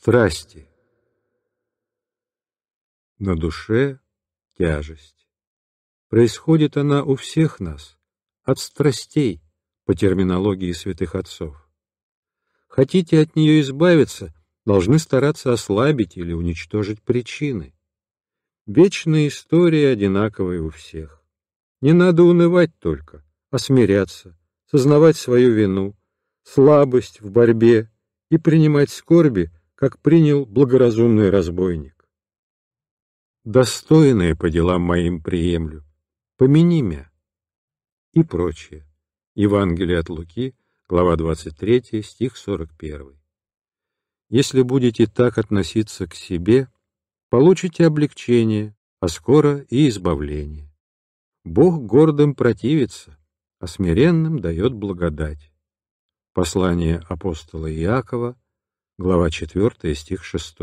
страсти. На душе тяжесть. Происходит она у всех нас, от страстей, по терминологии святых отцов. Хотите от нее избавиться, должны стараться ослабить или уничтожить причины. Вечная история одинаковая у всех. Не надо унывать только, а смиряться, сознавать свою вину, слабость в борьбе и принимать скорби как принял благоразумный разбойник. Достойное по делам моим приемлю, помяни мя и прочее. Евангелие от Луки, глава 23, стих 41. Если будете так относиться к себе, получите облегчение, а скоро и избавление. Бог гордым противится, а смиренным дает благодать. Послание апостола Иакова, глава 4, стих 6,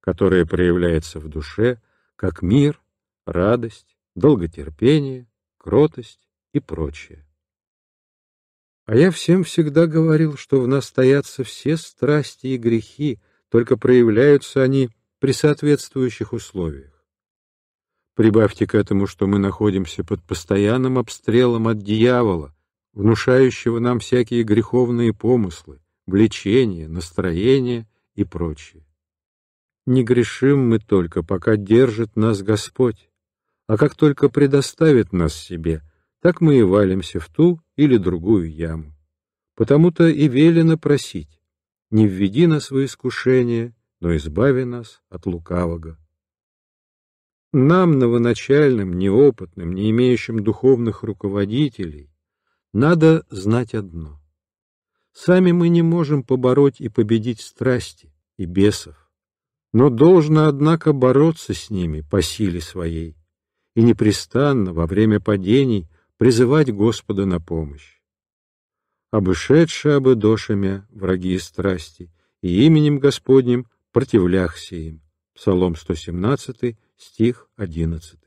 которое проявляется в душе как мир, радость, долготерпение, кротость и прочее. А я всем всегда говорил, что в нас стоятся все страсти и грехи, только проявляются они при соответствующих условиях. Прибавьте к этому, что мы находимся под постоянным обстрелом от дьявола, внушающего нам всякие греховные помыслы, влечение, настроение и прочее. Не грешим мы только, пока держит нас Господь, а как только предоставит нас себе, так мы и валимся в ту или другую яму. Потому-то и велено просить, не введи нас в искушение, но избави нас от лукавого. Нам, новоначальным, неопытным, не имеющим духовных руководителей, надо знать одно — Сами мы не можем побороть и победить страсти и бесов, но должно, однако, бороться с ними по силе своей и непрестанно во время падений призывать Господа на помощь. Обышедшие обыдошами враги страсти, и именем Господним противляхся им. Псалом 117, стих 11.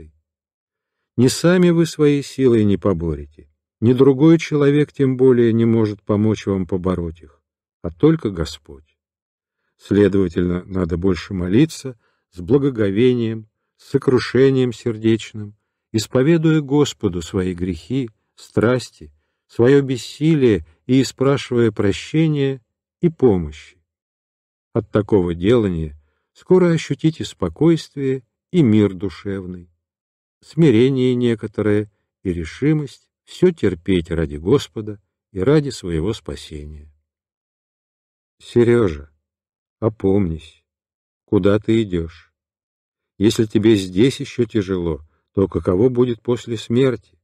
Не сами вы своей силой не поборете, ни другой человек тем более не может помочь вам побороть их, а только Господь. Следовательно, надо больше молиться с благоговением, с сокрушением сердечным, исповедуя Господу свои грехи, страсти, свое бессилие и испрашивая прощения и помощи. От такого делания скоро ощутите спокойствие и мир душевный, смирение некоторое и решимость все терпеть ради Господа и ради своего спасения. Сережа, опомнись, куда ты идешь? Если тебе здесь еще тяжело, то каково будет после смерти?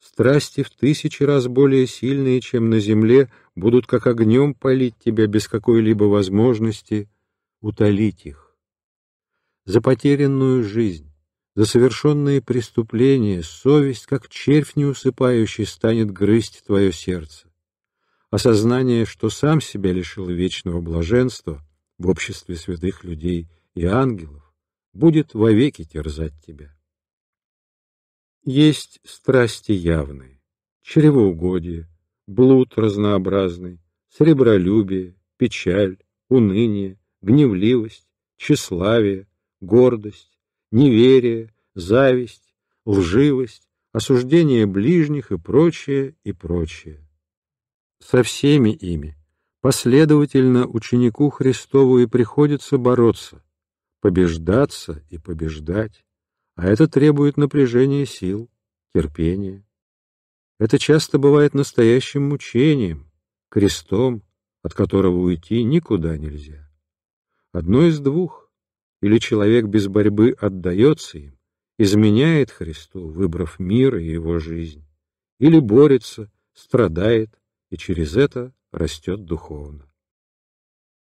Страсти в тысячи раз более сильные, чем на земле, будут как огнем палить тебя без какой-либо возможности утолить их. За потерянную жизнь, за совершенные преступления совесть, как червь неусыпающий, станет грызть твое сердце. Осознание, что сам себя лишил вечного блаженства в обществе святых людей и ангелов, будет вовеки терзать тебя. Есть страсти явные, чревоугодие, блуд разнообразный, сребролюбие, печаль, уныние, гневливость, тщеславие, гордость, неверие, зависть, лживость, осуждение ближних и прочее, и прочее. Со всеми ими последовательно ученику Христову и приходится бороться, побеждаться и побеждать, а это требует напряжения сил, терпения. Это часто бывает настоящим мучением, крестом, от которого уйти никуда нельзя. Одно из двух или человек без борьбы отдается им, изменяет Христу, выбрав мир и его жизнь, или борется, страдает и через это растет духовно.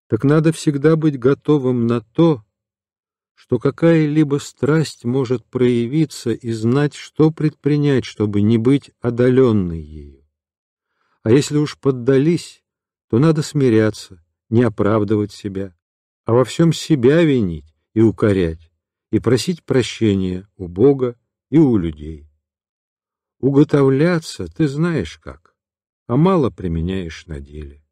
Так надо всегда быть готовым на то, что какая-либо страсть может проявиться и знать, что предпринять, чтобы не быть одоленной ею. А если уж поддались, то надо смиряться, не оправдывать себя, а во всем себя винить, и укорять, и просить прощения у Бога и у людей. Уготовляться ты знаешь как, а мало применяешь на деле.